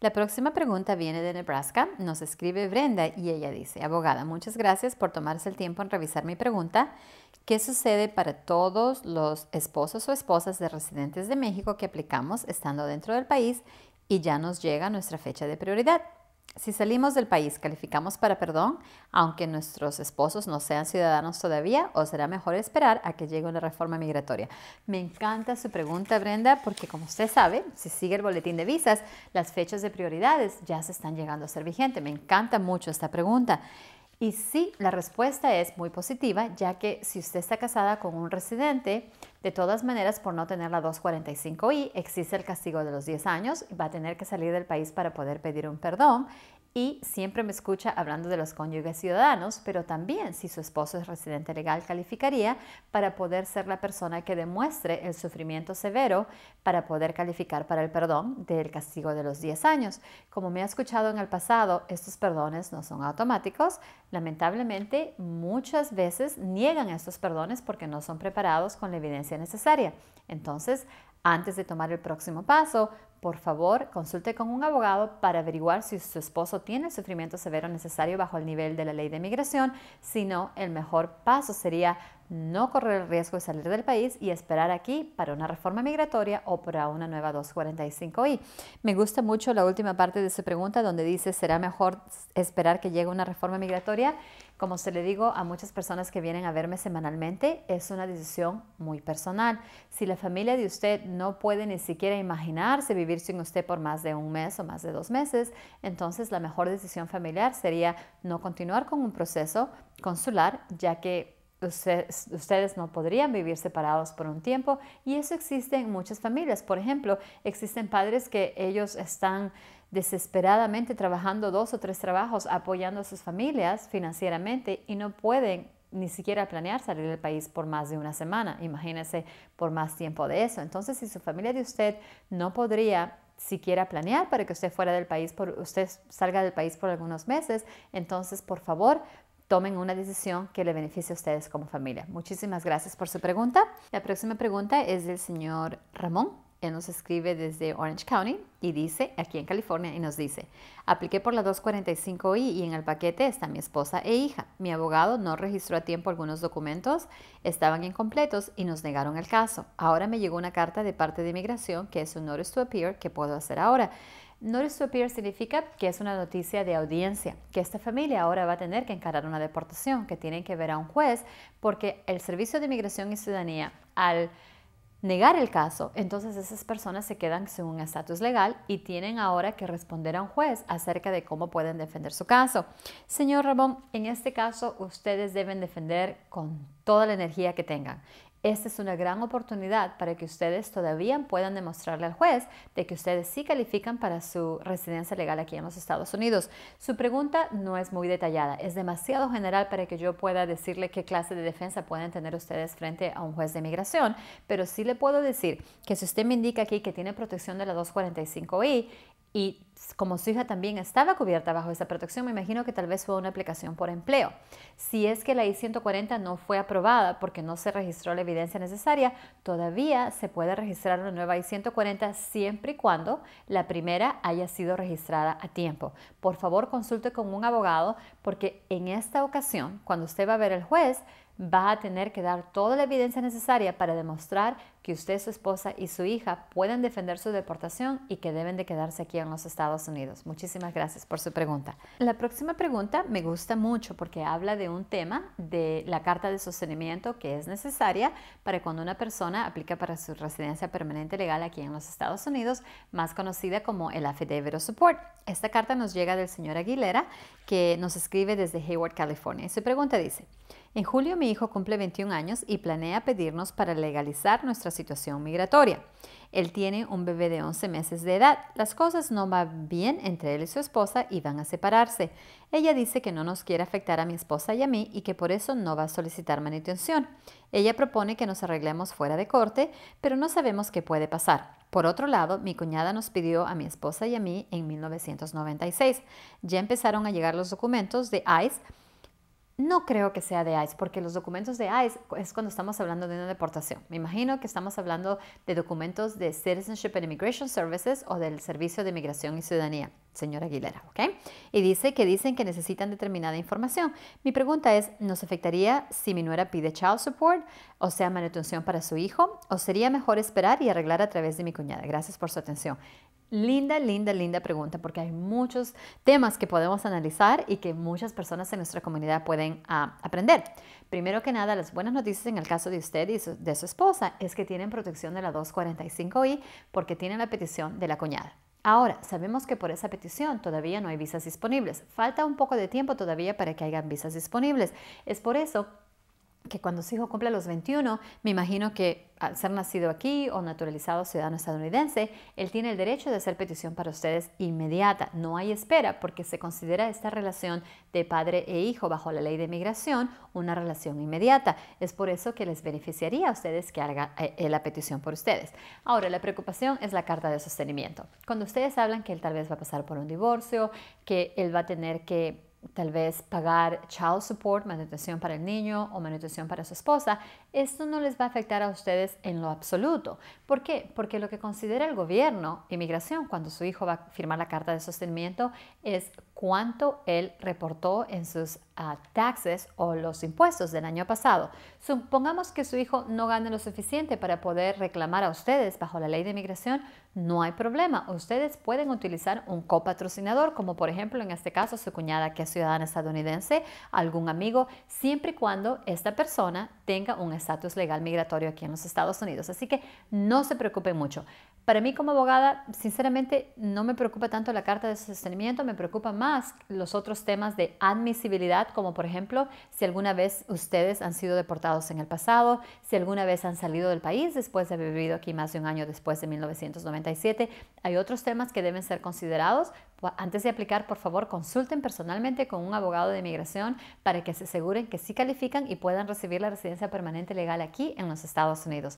La próxima pregunta viene de Nebraska. Nos escribe Brenda y ella dice, abogada, muchas gracias por tomarse el tiempo en revisar mi pregunta. ¿Qué sucede para todos los esposos o esposas de residentes de México que aplicamos estando dentro del país y ya nos llega nuestra fecha de prioridad? Si salimos del país, ¿calificamos para perdón, aunque nuestros esposos no sean ciudadanos todavía, o será mejor esperar a que llegue una reforma migratoria? Me encanta su pregunta, Brenda, porque como usted sabe, si sigue el boletín de visas, las fechas de prioridades ya se están llegando a ser vigentes. Me encanta mucho esta pregunta. Y sí, la respuesta es muy positiva, ya que si usted está casada con un residente, de todas maneras, por no tener la 245i, existe el castigo de los 10 años, y va a tener que salir del país para poder pedir un perdón siempre me escucha hablando de los cónyuges ciudadanos, pero también si su esposo es residente legal calificaría para poder ser la persona que demuestre el sufrimiento severo para poder calificar para el perdón del castigo de los 10 años. Como me ha escuchado en el pasado, estos perdones no son automáticos. Lamentablemente, muchas veces niegan estos perdones porque no son preparados con la evidencia necesaria. Entonces, antes de tomar el próximo paso, por favor, consulte con un abogado para averiguar si su esposo tiene el sufrimiento severo necesario bajo el nivel de la ley de migración, si no, el mejor paso sería no correr el riesgo de salir del país y esperar aquí para una reforma migratoria o para una nueva 245i. Me gusta mucho la última parte de su pregunta donde dice, ¿será mejor esperar que llegue una reforma migratoria? Como se le digo a muchas personas que vienen a verme semanalmente, es una decisión muy personal. Si la familia de usted no puede ni siquiera imaginarse vivir sin usted por más de un mes o más de dos meses, entonces la mejor decisión familiar sería no continuar con un proceso consular, ya que Ustedes, no podrían vivir separados por un tiempo y eso existe en muchas familias. Por ejemplo, existen padres que ellos están desesperadamente trabajando dos o tres trabajos apoyando a sus familias financieramente y no pueden ni siquiera planear salir del país por más de una semana. Imagínense por más tiempo de eso. Entonces, si su familia de usted no podría siquiera planear para que usted fuera del país, por, usted salga del país por algunos meses, entonces por favor tomen una decisión que le beneficie a ustedes como familia. Muchísimas gracias por su pregunta. La próxima pregunta es del señor Ramón. Él nos escribe desde Orange County y dice, aquí en California, y nos dice, apliqué por la 245I y en el paquete está mi esposa e hija. Mi abogado no registró a tiempo algunos documentos, estaban incompletos y nos negaron el caso. Ahora me llegó una carta de parte de inmigración que es un notice to appear que puedo hacer ahora. Notice to appear significa que es una noticia de audiencia, que esta familia ahora va a tener que encarar una deportación, que tienen que ver a un juez, porque el Servicio de Inmigración y Ciudadanía, al negar el caso, entonces esas personas se quedan sin un estatus legal y tienen ahora que responder a un juez acerca de cómo pueden defender su caso. Señor Ramón, en este caso ustedes deben defender con toda la energía que tengan. Esta es una gran oportunidad para que ustedes todavía puedan demostrarle al juez de que ustedes sí califican para su residencia legal aquí en los Estados Unidos. Su pregunta no es muy detallada, es demasiado general para que yo pueda decirle qué clase de defensa pueden tener ustedes frente a un juez de inmigración, pero sí le puedo decir que si usted me indica aquí que tiene protección de la 245i, y como su hija también estaba cubierta bajo esa protección, me imagino que tal vez fue una aplicación por empleo. Si es que la I-140 no fue aprobada porque no se registró la evidencia necesaria, todavía se puede registrar una nueva I-140 siempre y cuando la primera haya sido registrada a tiempo. Por favor, consulte con un abogado porque en esta ocasión, cuando usted va a ver al juez, va a tener que dar toda la evidencia necesaria para demostrar que usted, su esposa y su hija puedan defender su deportación y que deben de quedarse aquí en los Estados Unidos. Muchísimas gracias por su pregunta. La próxima pregunta me gusta mucho porque habla de un tema de la carta de sostenimiento que es necesaria para cuando una persona aplica para su residencia permanente legal aquí en los Estados Unidos, más conocida como el Affidavit of Support. Esta carta nos llega del señor Aguilera que nos escribe desde Hayward, California. su pregunta dice, en julio mi hijo cumple 21 años y planea pedirnos para legalizar nuestra situación migratoria. Él tiene un bebé de 11 meses de edad. Las cosas no van bien entre él y su esposa y van a separarse. Ella dice que no nos quiere afectar a mi esposa y a mí y que por eso no va a solicitar manutención. Ella propone que nos arreglemos fuera de corte, pero no sabemos qué puede pasar. Por otro lado, mi cuñada nos pidió a mi esposa y a mí en 1996. Ya empezaron a llegar los documentos de ICE no creo que sea de ICE, porque los documentos de ICE es cuando estamos hablando de una deportación. Me imagino que estamos hablando de documentos de Citizenship and Immigration Services o del Servicio de Inmigración y Ciudadanía, señora Aguilera, ¿ok? Y dice que dicen que necesitan determinada información. Mi pregunta es, ¿nos afectaría si mi nuera pide child support, o sea, manutención para su hijo, o sería mejor esperar y arreglar a través de mi cuñada? Gracias por su atención. Linda, linda, linda pregunta, porque hay muchos temas que podemos analizar y que muchas personas en nuestra comunidad pueden ah, aprender. Primero que nada, las buenas noticias en el caso de usted y de su esposa es que tienen protección de la 245i porque tienen la petición de la cuñada. Ahora, sabemos que por esa petición todavía no hay visas disponibles. Falta un poco de tiempo todavía para que hayan visas disponibles. Es por eso que cuando su hijo cumpla los 21, me imagino que al ser nacido aquí o naturalizado ciudadano estadounidense, él tiene el derecho de hacer petición para ustedes inmediata. No hay espera porque se considera esta relación de padre e hijo bajo la ley de migración una relación inmediata. Es por eso que les beneficiaría a ustedes que haga eh, eh, la petición por ustedes. Ahora, la preocupación es la carta de sostenimiento. Cuando ustedes hablan que él tal vez va a pasar por un divorcio, que él va a tener que tal vez pagar child support, manutención para el niño o manutención para su esposa, esto no les va a afectar a ustedes en lo absoluto. ¿Por qué? Porque lo que considera el gobierno, inmigración, cuando su hijo va a firmar la carta de sostenimiento es cuánto él reportó en sus ah, taxes o los impuestos del año pasado. Supongamos que su hijo no gane lo suficiente para poder reclamar a ustedes bajo la ley de inmigración, no hay problema. Ustedes pueden utilizar un copatrocinador, como por ejemplo en este caso su cuñada que es ciudadana estadounidense, algún amigo, siempre y cuando esta persona tenga un estatus legal migratorio aquí en los Estados Unidos. Así que no se preocupen mucho. Para mí como abogada, sinceramente, no me preocupa tanto la carta de sostenimiento, me preocupa más los otros temas de admisibilidad, como por ejemplo, si alguna vez ustedes han sido deportados en el pasado, si alguna vez han salido del país después de haber vivido aquí más de un año después de 1997. Hay otros temas que deben ser considerados. Antes de aplicar, por favor, consulten personalmente con un abogado de inmigración para que se aseguren que sí califican y puedan recibir la residencia permanente legal aquí en los Estados Unidos.